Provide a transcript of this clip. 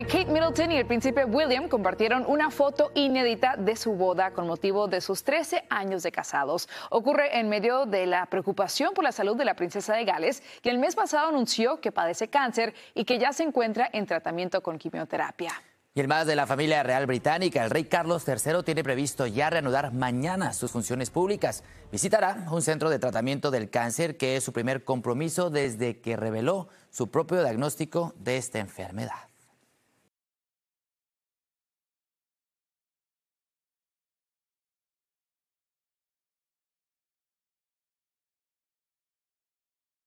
Kate Middleton y el príncipe William compartieron una foto inédita de su boda con motivo de sus 13 años de casados. Ocurre en medio de la preocupación por la salud de la princesa de Gales, que el mes pasado anunció que padece cáncer y que ya se encuentra en tratamiento con quimioterapia. Y el más de la familia real británica, el rey Carlos III tiene previsto ya reanudar mañana sus funciones públicas. Visitará un centro de tratamiento del cáncer, que es su primer compromiso desde que reveló su propio diagnóstico de esta enfermedad.